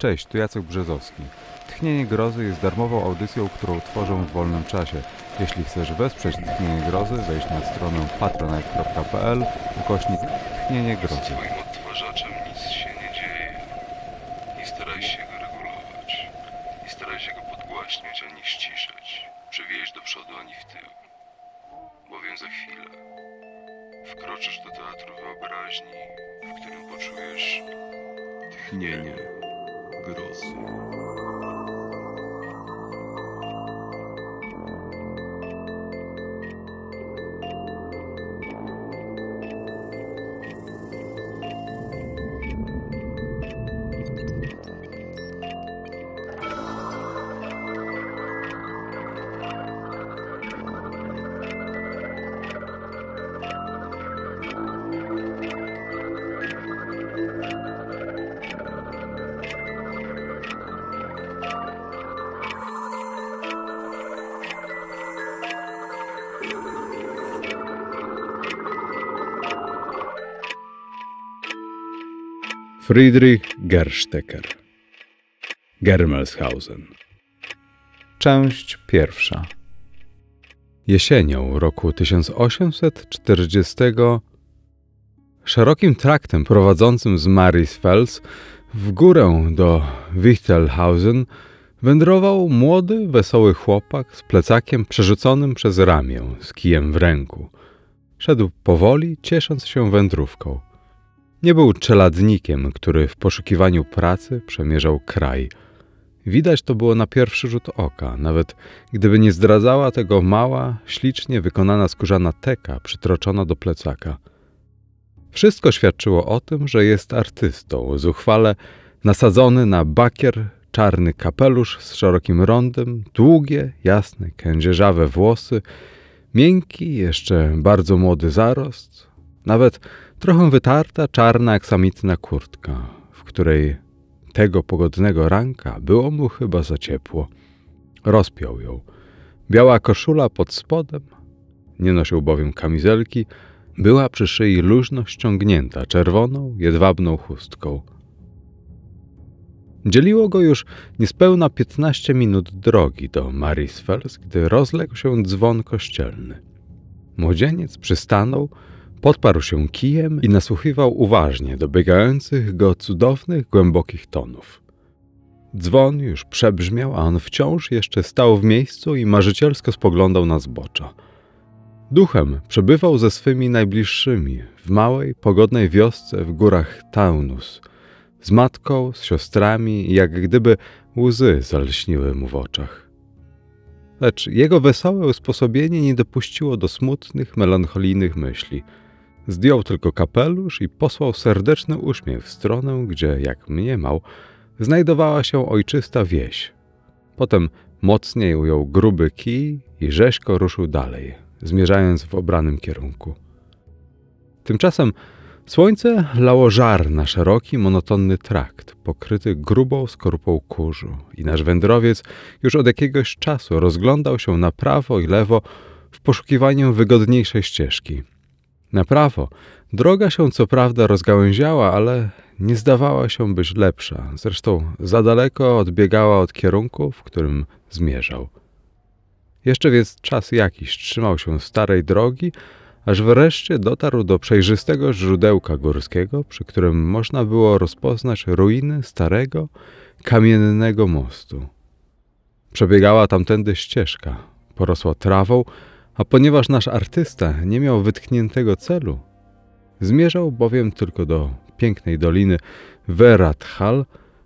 Cześć, tu Jacek Brzezowski. Tchnienie Grozy jest darmową audycją, którą tworzą w wolnym czasie. Jeśli chcesz wesprzeć Tchnienie Grozy, wejdź na stronę patronite.pl ukośnik Tchnienie Grozy. Swoim odtwarzaczem nic się nie dzieje. Nie staraj się go regulować. Nie staraj się go podgłaśniać ani ściszać. Przewieźć do przodu ani w tył. Bowiem za chwilę wkroczysz do teatru wyobraźni, w którym poczujesz tchnienie. Friedrich Gerstecker Germelshausen Część pierwsza Jesienią roku 1840 szerokim traktem prowadzącym z Marisfels w górę do Wichtelhausen wędrował młody, wesoły chłopak z plecakiem przerzuconym przez ramię, z kijem w ręku. Szedł powoli, ciesząc się wędrówką. Nie był czeladnikiem, który w poszukiwaniu pracy przemierzał kraj. Widać to było na pierwszy rzut oka, nawet gdyby nie zdradzała tego mała, ślicznie wykonana skórzana teka przytroczona do plecaka. Wszystko świadczyło o tym, że jest artystą, zuchwale nasadzony na bakier, czarny kapelusz z szerokim rondem, długie, jasne, kędzierzawe włosy, miękki, jeszcze bardzo młody zarost, nawet Trochę wytarta, czarna, aksamitna kurtka, w której tego pogodnego ranka było mu chyba za ciepło. Rozpiął ją. Biała koszula pod spodem, nie nosił bowiem kamizelki, była przy szyi luźno ściągnięta czerwoną, jedwabną chustką. Dzieliło go już niespełna piętnaście minut drogi do Marisfels, gdy rozległ się dzwon kościelny. Młodzieniec przystanął, Podparł się kijem i nasłuchiwał uważnie dobiegających go cudownych, głębokich tonów. Dzwon już przebrzmiał, a on wciąż jeszcze stał w miejscu i marzycielsko spoglądał na zbocza. Duchem przebywał ze swymi najbliższymi w małej, pogodnej wiosce w górach Taunus. Z matką, z siostrami, jak gdyby łzy zalśniły mu w oczach. Lecz jego wesołe usposobienie nie dopuściło do smutnych, melancholijnych myśli – Zdjął tylko kapelusz i posłał serdeczny uśmiech w stronę, gdzie, jak mniemał, znajdowała się ojczysta wieś. Potem mocniej ujął gruby kij i rzeźko ruszył dalej, zmierzając w obranym kierunku. Tymczasem słońce lało żar na szeroki, monotonny trakt, pokryty grubą skorupą kurzu i nasz wędrowiec już od jakiegoś czasu rozglądał się na prawo i lewo w poszukiwaniu wygodniejszej ścieżki – na prawo. Droga się co prawda rozgałęziała, ale nie zdawała się być lepsza. Zresztą za daleko odbiegała od kierunku, w którym zmierzał. Jeszcze więc czas jakiś trzymał się starej drogi, aż wreszcie dotarł do przejrzystego źródełka górskiego, przy którym można było rozpoznać ruiny starego, kamiennego mostu. Przebiegała tamtędy ścieżka, porosła trawą, a ponieważ nasz artysta nie miał wytkniętego celu, zmierzał bowiem tylko do pięknej doliny Verathal,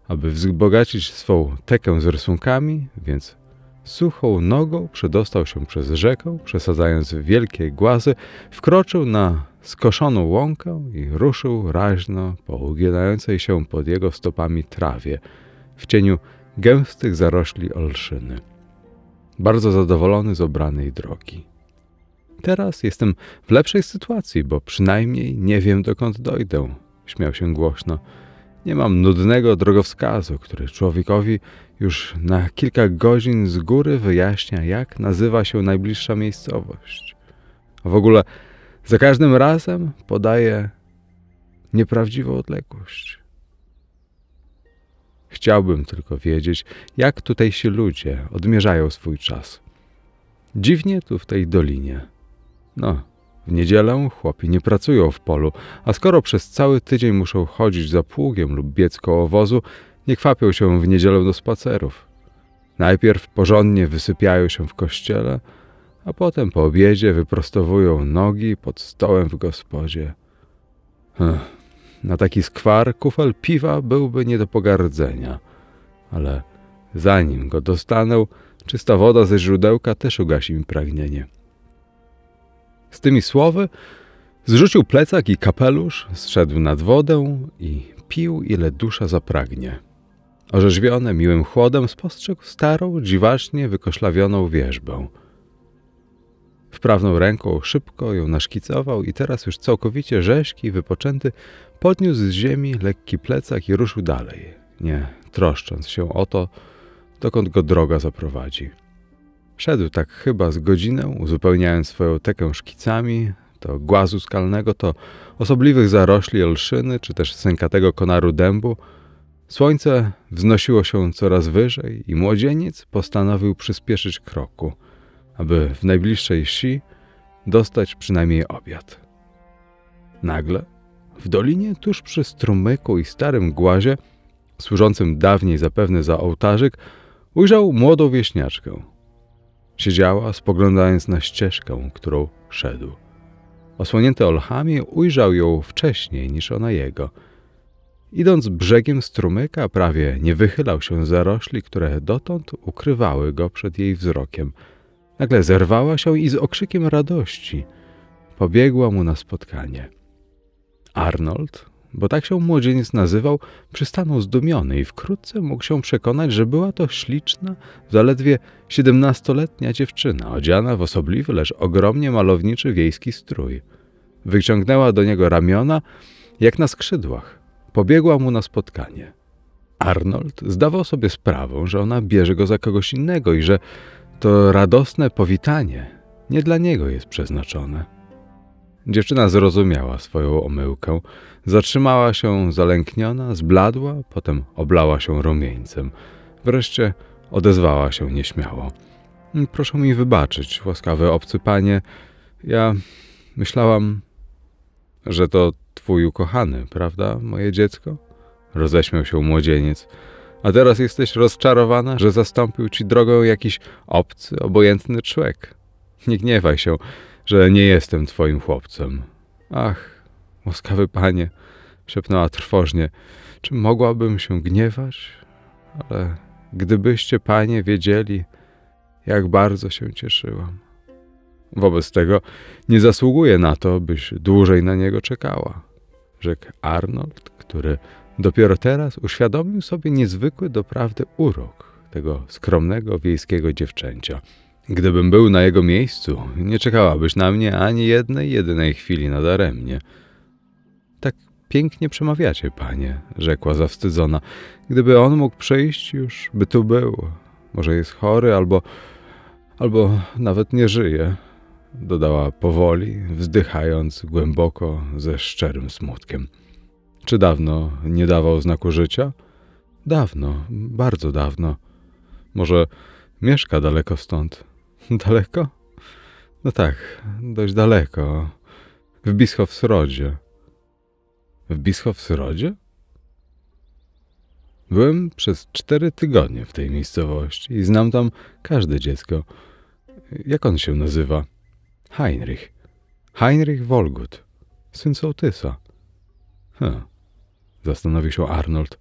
aby wzbogacić swą tekę z rysunkami, więc suchą nogą przedostał się przez rzekę, przesadzając wielkie głazy, wkroczył na skoszoną łąkę i ruszył raźno po uginającej się pod jego stopami trawie, w cieniu gęstych zarośli olszyny. Bardzo zadowolony z obranej drogi. Teraz jestem w lepszej sytuacji, bo przynajmniej nie wiem dokąd dojdę. Śmiał się głośno. Nie mam nudnego drogowskazu, który człowiekowi już na kilka godzin z góry wyjaśnia, jak nazywa się najbliższa miejscowość. A w ogóle za każdym razem podaje nieprawdziwą odległość. Chciałbym tylko wiedzieć, jak tutejsi ludzie odmierzają swój czas. Dziwnie tu w tej dolinie. No, w niedzielę chłopi nie pracują w polu, a skoro przez cały tydzień muszą chodzić za pługiem lub biec koło wozu, nie kwapią się w niedzielę do spacerów. Najpierw porządnie wysypiają się w kościele, a potem po obiedzie wyprostowują nogi pod stołem w gospodzie. Ech, hm, na taki skwar kufel piwa byłby nie do pogardzenia, ale zanim go dostanę, czysta woda ze źródełka też ugasi mi pragnienie. Z tymi słowy zrzucił plecak i kapelusz, zszedł nad wodę i pił, ile dusza zapragnie. Orzeźwiony miłym chłodem spostrzegł starą, dziwacznie wykoszlawioną wierzbę. Wprawną ręką szybko ją naszkicował i teraz już całkowicie rzeźki i wypoczęty podniósł z ziemi lekki plecak i ruszył dalej, nie troszcząc się o to, dokąd go droga zaprowadzi. Szedł tak chyba z godzinę, uzupełniając swoją tekę szkicami, to głazu skalnego, to osobliwych zarośli olszyny, czy też sękatego konaru dębu. Słońce wznosiło się coraz wyżej i młodzieniec postanowił przyspieszyć kroku, aby w najbliższej wsi dostać przynajmniej obiad. Nagle w dolinie tuż przy strumyku i starym głazie, służącym dawniej zapewne za ołtarzyk, ujrzał młodą wieśniaczkę, Siedziała, spoglądając na ścieżkę, którą szedł. Osłonięty olchami, ujrzał ją wcześniej niż ona jego. Idąc brzegiem strumyka, prawie nie wychylał się z zarośli, które dotąd ukrywały go przed jej wzrokiem. Nagle zerwała się i z okrzykiem radości pobiegła mu na spotkanie. Arnold, bo tak się młodzieniec nazywał, przystanął zdumiony i wkrótce mógł się przekonać, że była to śliczna, zaledwie siedemnastoletnia dziewczyna, odziana w osobliwy, lecz ogromnie malowniczy wiejski strój. Wyciągnęła do niego ramiona, jak na skrzydłach. Pobiegła mu na spotkanie. Arnold zdawał sobie sprawę, że ona bierze go za kogoś innego i że to radosne powitanie nie dla niego jest przeznaczone. Dziewczyna zrozumiała swoją omyłkę. Zatrzymała się zalękniona, zbladła, potem oblała się rumieńcem. Wreszcie odezwała się nieśmiało. Proszę mi wybaczyć, łaskawy obcy panie. Ja myślałam, że to twój ukochany, prawda, moje dziecko? Roześmiał się młodzieniec. A teraz jesteś rozczarowana, że zastąpił ci drogę jakiś obcy, obojętny człowiek. Nie gniewaj się że nie jestem twoim chłopcem. Ach, łaskawy panie, szepnęła trwożnie, czy mogłabym się gniewać? Ale gdybyście panie wiedzieli, jak bardzo się cieszyłam. Wobec tego nie zasługuje na to, byś dłużej na niego czekała, rzekł Arnold, który dopiero teraz uświadomił sobie niezwykły doprawdy urok tego skromnego wiejskiego dziewczęcia. Gdybym był na jego miejscu, nie czekałabyś na mnie ani jednej jedynej chwili nadaremnie. Tak pięknie przemawiacie, panie, rzekła zawstydzona. Gdyby on mógł przyjść, już by tu był. Może jest chory, albo, albo nawet nie żyje, dodała powoli, wzdychając głęboko ze szczerym smutkiem. Czy dawno nie dawał znaku życia? Dawno, bardzo dawno. Może mieszka daleko stąd. Daleko? No tak, dość daleko. W Bischofsrodzie. W Bischofsrodzie? Byłem przez cztery tygodnie w tej miejscowości i znam tam każde dziecko. Jak on się nazywa? Heinrich. Heinrich Wolgut. Syn sołtysa. Hm. Zastanowił się Arnold.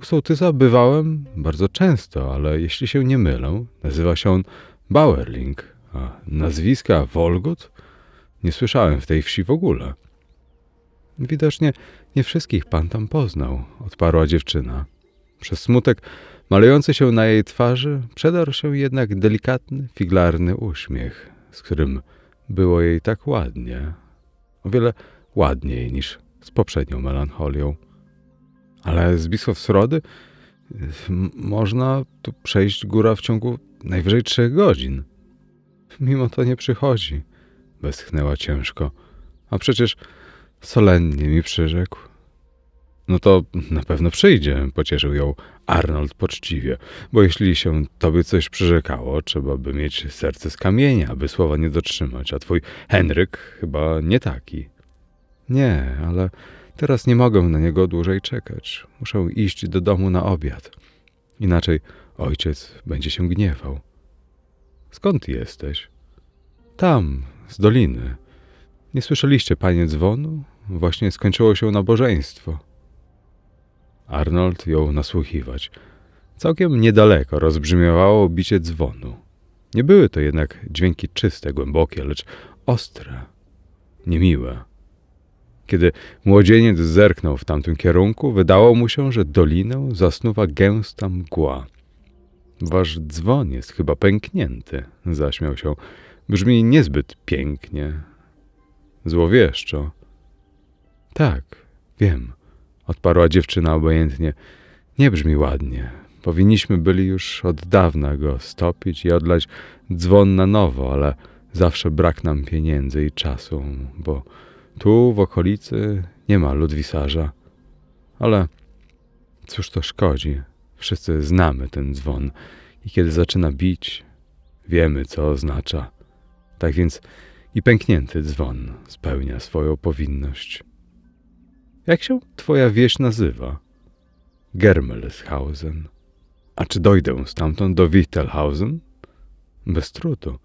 U sołtysa bywałem bardzo często, ale jeśli się nie mylę, nazywa się on Bauerling, a nazwiska Wolgot? Nie słyszałem w tej wsi w ogóle. Widocznie nie wszystkich pan tam poznał, odparła dziewczyna. Przez smutek malejący się na jej twarzy przedarł się jednak delikatny, figlarny uśmiech, z którym było jej tak ładnie. O wiele ładniej niż z poprzednią melancholią. Ale z Bischof Srody można tu przejść góra w ciągu najwyżej trzech godzin. Mimo to nie przychodzi, westchnęła ciężko. A przecież solennie mi przyrzekł. No to na pewno przyjdzie, pocieszył ją Arnold poczciwie, bo jeśli się tobie coś przyrzekało, trzeba by mieć serce z kamienia, aby słowa nie dotrzymać, a twój Henryk chyba nie taki. Nie, ale Teraz nie mogę na niego dłużej czekać. Muszę iść do domu na obiad. Inaczej ojciec będzie się gniewał. Skąd jesteś? Tam, z doliny. Nie słyszeliście, panie dzwonu? Właśnie skończyło się nabożeństwo. Arnold jął nasłuchiwać. Całkiem niedaleko rozbrzmiewało bicie dzwonu. Nie były to jednak dźwięki czyste, głębokie, lecz ostre, niemiłe. Kiedy młodzieniec zerknął w tamtym kierunku, wydało mu się, że dolinę zasnuwa gęsta mgła. Wasz dzwon jest chyba pęknięty, zaśmiał się. Brzmi niezbyt pięknie. Złowieszczo. Tak, wiem, odparła dziewczyna obojętnie. Nie brzmi ładnie. Powinniśmy byli już od dawna go stopić i odlać dzwon na nowo, ale zawsze brak nam pieniędzy i czasu, bo tu w okolicy nie ma ludwisarza. Ale cóż to szkodzi? Wszyscy znamy ten dzwon i kiedy zaczyna bić, wiemy co oznacza. Tak więc i pęknięty dzwon spełnia swoją powinność. Jak się twoja wieś nazywa? Germelshausen. A czy dojdę stamtąd do Wittelhausen? Bez trudu.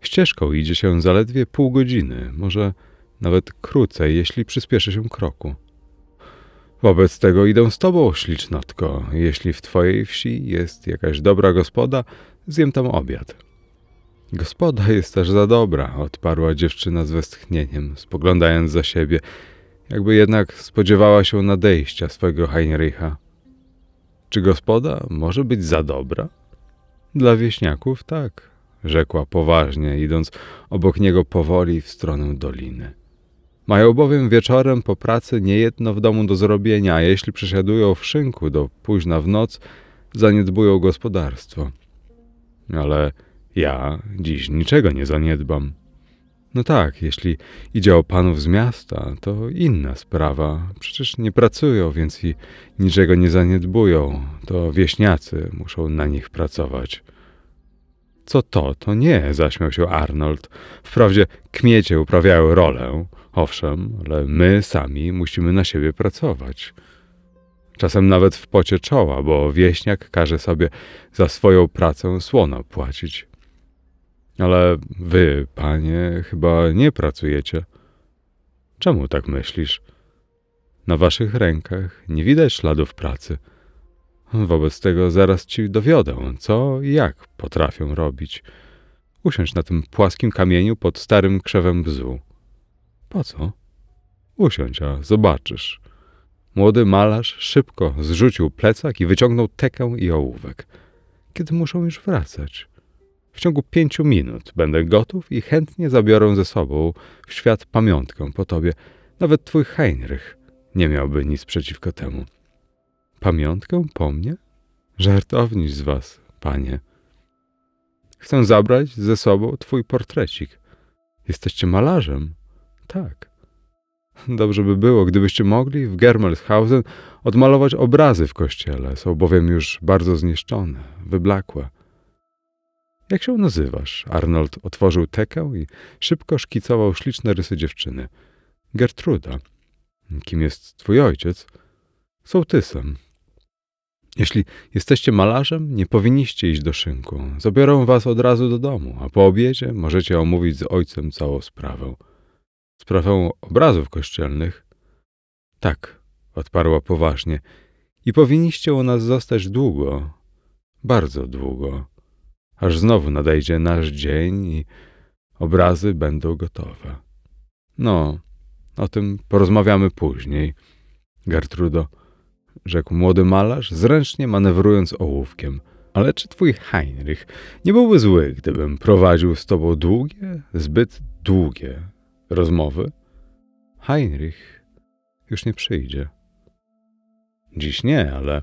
Ścieżką idzie się zaledwie pół godziny, może nawet krócej, jeśli przyspieszy się kroku. Wobec tego idę z tobą, ślicznotko. Jeśli w twojej wsi jest jakaś dobra gospoda, zjem tam obiad. Gospoda jest też za dobra, odparła dziewczyna z westchnieniem, spoglądając za siebie, jakby jednak spodziewała się nadejścia swego Heinricha. Czy gospoda może być za dobra? Dla wieśniaków tak, rzekła poważnie, idąc obok niego powoli w stronę doliny. Mają bowiem wieczorem po pracy niejedno w domu do zrobienia, a jeśli przesiadują w szynku do późna w noc, zaniedbują gospodarstwo. Ale ja dziś niczego nie zaniedbam. No tak, jeśli idzie o panów z miasta, to inna sprawa. Przecież nie pracują, więc i niczego nie zaniedbują. To wieśniacy muszą na nich pracować. Co to, to nie, zaśmiał się Arnold. Wprawdzie kmiecie uprawiają rolę, owszem, ale my sami musimy na siebie pracować. Czasem nawet w pocie czoła, bo wieśniak każe sobie za swoją pracę słono płacić. Ale wy, panie, chyba nie pracujecie. Czemu tak myślisz? Na waszych rękach nie widać śladów pracy – Wobec tego zaraz ci dowiodę, co i jak potrafią robić. Usiądź na tym płaskim kamieniu pod starym krzewem bzu. Po co? Usiądź, a zobaczysz. Młody malarz szybko zrzucił plecak i wyciągnął tekę i ołówek. Kiedy muszą już wracać? W ciągu pięciu minut będę gotów i chętnie zabiorę ze sobą w świat pamiątkę po tobie. Nawet twój Heinrich nie miałby nic przeciwko temu. Pamiątkę po mnie? Żartowniś z was, panie. Chcę zabrać ze sobą twój portrecik. Jesteście malarzem? Tak. Dobrze by było, gdybyście mogli w Germelshausen odmalować obrazy w kościele. Są bowiem już bardzo zniszczone, wyblakłe. Jak się nazywasz? Arnold otworzył tekę i szybko szkicował śliczne rysy dziewczyny. Gertruda. Kim jest twój ojciec? Sołtysem. Jeśli jesteście malarzem, nie powinniście iść do szynku. Zabiorą was od razu do domu, a po obiedzie możecie omówić z ojcem całą sprawę. Sprawę obrazów kościelnych? Tak, odparła poważnie. I powinniście u nas zostać długo, bardzo długo, aż znowu nadejdzie nasz dzień i obrazy będą gotowe. No, o tym porozmawiamy później. Gertrudo, rzekł młody malarz, zręcznie manewrując ołówkiem. Ale czy twój Heinrich nie byłby zły, gdybym prowadził z tobą długie, zbyt długie rozmowy? Heinrich już nie przyjdzie. Dziś nie, ale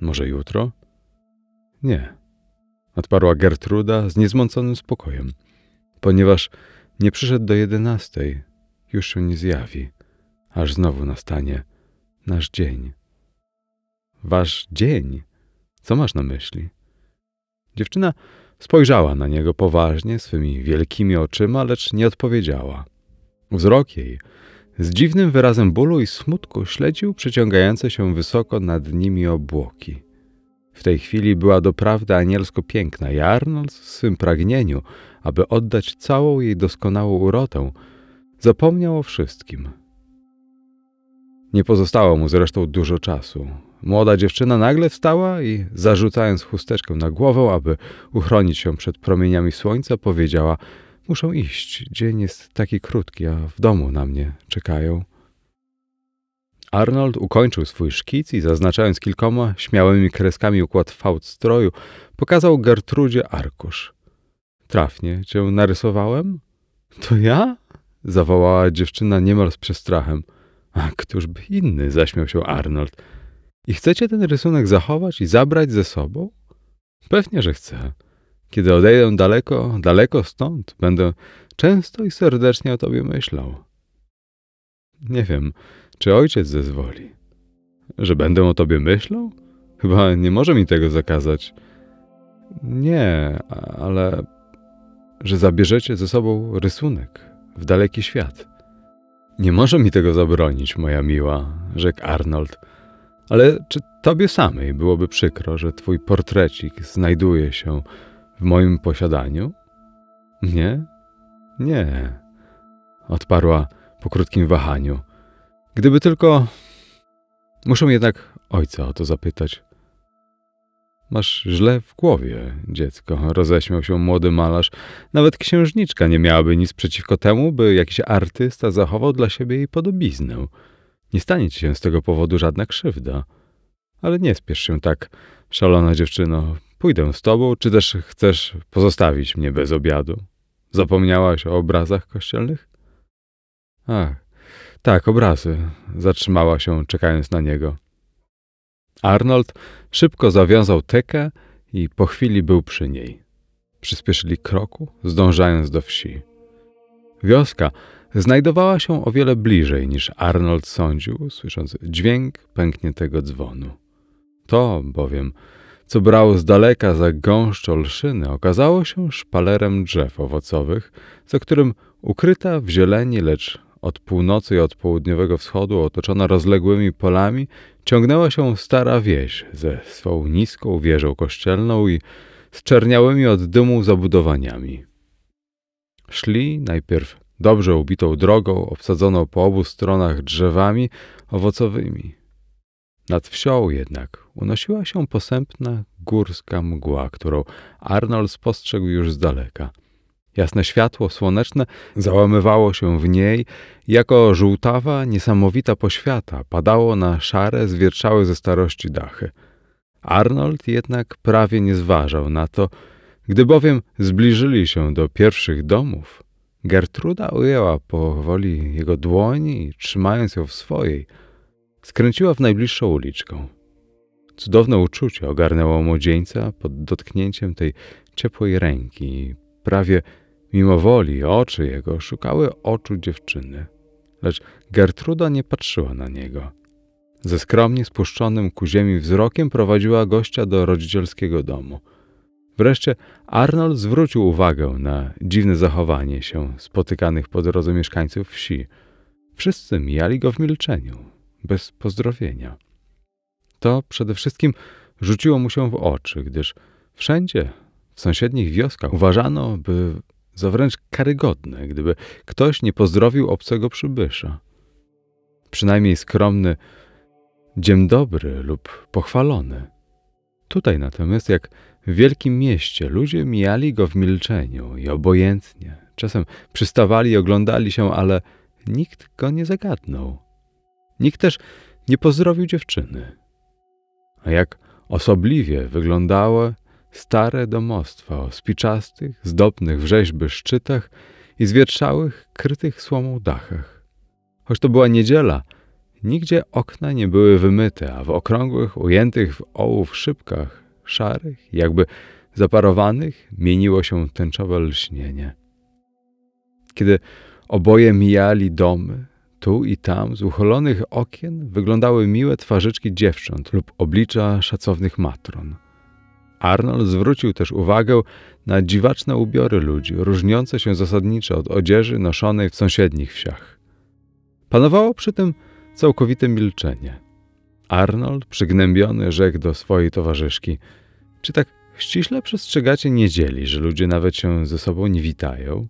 może jutro? Nie, odparła Gertruda z niezmąconym spokojem, ponieważ nie przyszedł do jedenastej, już się nie zjawi, aż znowu nastanie nasz dzień. Wasz dzień? Co masz na myśli? Dziewczyna spojrzała na niego poważnie, swymi wielkimi oczyma, lecz nie odpowiedziała. Wzrok jej z dziwnym wyrazem bólu i smutku śledził przeciągające się wysoko nad nimi obłoki. W tej chwili była doprawdy anielsko piękna i Arnold w swym pragnieniu, aby oddać całą jej doskonałą urodę, zapomniał o wszystkim – nie pozostało mu zresztą dużo czasu. Młoda dziewczyna nagle wstała i, zarzucając chusteczkę na głowę, aby uchronić się przed promieniami słońca, powiedziała: Muszę iść, dzień jest taki krótki, a w domu na mnie czekają. Arnold ukończył swój szkic i zaznaczając kilkoma śmiałymi kreskami układ fałd stroju, pokazał Gertrudzie arkusz. Trafnie cię narysowałem? To ja? zawołała dziewczyna niemal z przestrachem. A któż by inny, zaśmiał się Arnold. I chcecie ten rysunek zachować i zabrać ze sobą? Pewnie, że chcę. Kiedy odejdę daleko, daleko stąd, będę często i serdecznie o tobie myślał. Nie wiem, czy ojciec zezwoli. Że będę o tobie myślał? Chyba nie może mi tego zakazać. Nie, ale że zabierzecie ze sobą rysunek w daleki świat. Nie może mi tego zabronić, moja miła, rzekł Arnold. Ale czy tobie samej byłoby przykro, że twój portrecik znajduje się w moim posiadaniu? Nie? Nie, odparła po krótkim wahaniu. Gdyby tylko. Muszę jednak ojca o to zapytać. Masz źle w głowie, dziecko, roześmiał się młody malarz. Nawet księżniczka nie miałaby nic przeciwko temu, by jakiś artysta zachował dla siebie jej podobiznę. Nie stanie ci się z tego powodu żadna krzywda. Ale nie spiesz się tak, szalona dziewczyno. Pójdę z tobą, czy też chcesz pozostawić mnie bez obiadu? Zapomniałaś o obrazach kościelnych? Ach, tak, obrazy. Zatrzymała się, czekając na niego. Arnold szybko zawiązał tekę i po chwili był przy niej. Przyspieszyli kroku, zdążając do wsi. Wioska znajdowała się o wiele bliżej niż Arnold sądził, słysząc dźwięk pękniętego dzwonu. To bowiem, co brało z daleka za gąszcz olszyny, okazało się szpalerem drzew owocowych, za którym ukryta w zieleni, lecz od północy i od południowego wschodu, otoczona rozległymi polami, ciągnęła się stara wieś ze swą niską wieżą kościelną i zczerniałymi od dymu zabudowaniami. Szli najpierw dobrze ubitą drogą, obsadzoną po obu stronach drzewami owocowymi. Nad wsią jednak unosiła się posępna górska mgła, którą Arnold spostrzegł już z daleka – Jasne światło słoneczne załamywało się w niej, jako żółtawa, niesamowita poświata padało na szare, zwierczałe ze starości dachy. Arnold jednak prawie nie zważał na to, gdy bowiem zbliżyli się do pierwszych domów. Gertruda ujęła powoli jego dłoni i trzymając ją w swojej, skręciła w najbliższą uliczkę. Cudowne uczucie ogarnęło młodzieńca pod dotknięciem tej ciepłej ręki, prawie Mimo woli oczy jego szukały oczu dziewczyny, lecz Gertruda nie patrzyła na niego. Ze skromnie spuszczonym ku ziemi wzrokiem prowadziła gościa do rodzicielskiego domu. Wreszcie Arnold zwrócił uwagę na dziwne zachowanie się spotykanych po drodze mieszkańców wsi. Wszyscy mijali go w milczeniu, bez pozdrowienia. To przede wszystkim rzuciło mu się w oczy, gdyż wszędzie w sąsiednich wioskach uważano, by za wręcz karygodne, gdyby ktoś nie pozdrowił obcego przybysza. Przynajmniej skromny dzień dobry lub pochwalony. Tutaj natomiast, jak w wielkim mieście, ludzie mijali go w milczeniu i obojętnie. Czasem przystawali i oglądali się, ale nikt go nie zagadnął. Nikt też nie pozdrowił dziewczyny. A jak osobliwie wyglądały stare domostwa o spiczastych, zdobnych w rzeźby szczytach i zwietrzałych, krytych słomą dachach. Choć to była niedziela, nigdzie okna nie były wymyte, a w okrągłych, ujętych w ołów szybkach, szarych, jakby zaparowanych, mieniło się tęczowe lśnienie. Kiedy oboje mijali domy, tu i tam z ucholonych okien wyglądały miłe twarzyczki dziewcząt lub oblicza szacownych matron – Arnold zwrócił też uwagę na dziwaczne ubiory ludzi, różniące się zasadniczo od odzieży noszonej w sąsiednich wsiach. Panowało przy tym całkowite milczenie. Arnold, przygnębiony, rzekł do swojej towarzyszki: Czy tak ściśle przestrzegacie niedzieli, że ludzie nawet się ze sobą nie witają?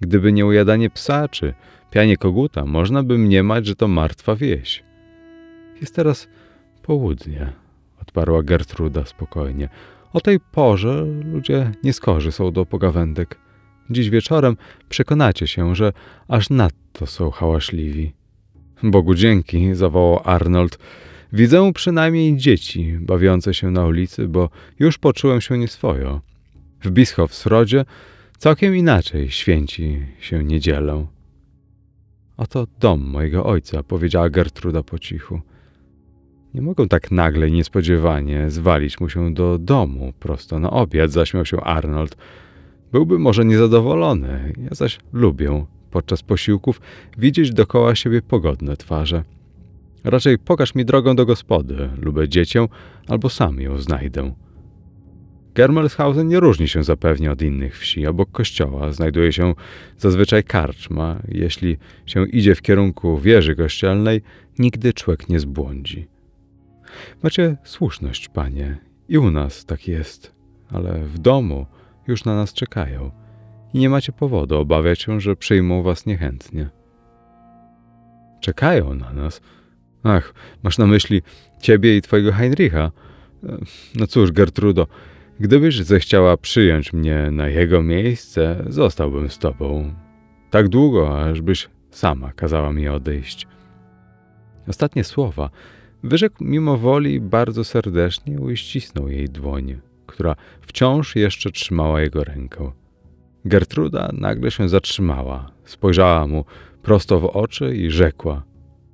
Gdyby nie ujadanie psa czy pianie koguta, można by mniemać, że to martwa wieś. Jest teraz południe odparła Gertruda spokojnie. O tej porze ludzie nie skorzy są do pogawędek. Dziś wieczorem przekonacie się, że aż nadto są hałaśliwi. Bogu dzięki, zawołał Arnold. Widzę przynajmniej dzieci bawiące się na ulicy, bo już poczułem się nieswojo. W Bischofsrodzie całkiem inaczej święci się niedzielę. Oto dom mojego ojca, powiedziała Gertruda po cichu. Nie mogą tak nagle i niespodziewanie zwalić mu się do domu prosto na obiad, zaśmiał się Arnold. Byłby może niezadowolony, ja zaś lubię podczas posiłków widzieć dokoła siebie pogodne twarze. Raczej pokaż mi drogę do gospody, lubę dziecię, albo sam ją znajdę. Germelshausen nie różni się zapewnie od innych wsi. Obok kościoła znajduje się zazwyczaj karczma. Jeśli się idzie w kierunku wieży kościelnej, nigdy człowiek nie zbłądzi. Macie słuszność, panie, i u nas tak jest, ale w domu już na nas czekają i nie macie powodu obawiać się, że przyjmą was niechętnie. Czekają na nas? Ach, masz na myśli ciebie i twojego Heinricha. No cóż, Gertrudo, gdybyś zechciała przyjąć mnie na jego miejsce, zostałbym z tobą. Tak długo, ażbyś sama kazała mi odejść. Ostatnie słowa Wyrzekł mimo woli bardzo serdecznie uścisnął jej dłoń, która wciąż jeszcze trzymała jego rękę. Gertruda nagle się zatrzymała, spojrzała mu prosto w oczy i rzekła: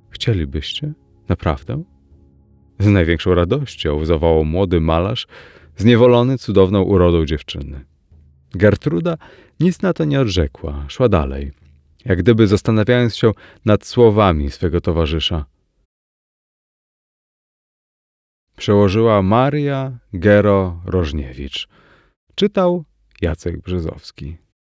Chcielibyście? Naprawdę? Z największą radością zawołał młody malarz, zniewolony cudowną urodą dziewczyny. Gertruda nic na to nie odrzekła, szła dalej, jak gdyby zastanawiając się nad słowami swego towarzysza. Przełożyła Maria Gero Rożniewicz. Czytał Jacek Brzezowski.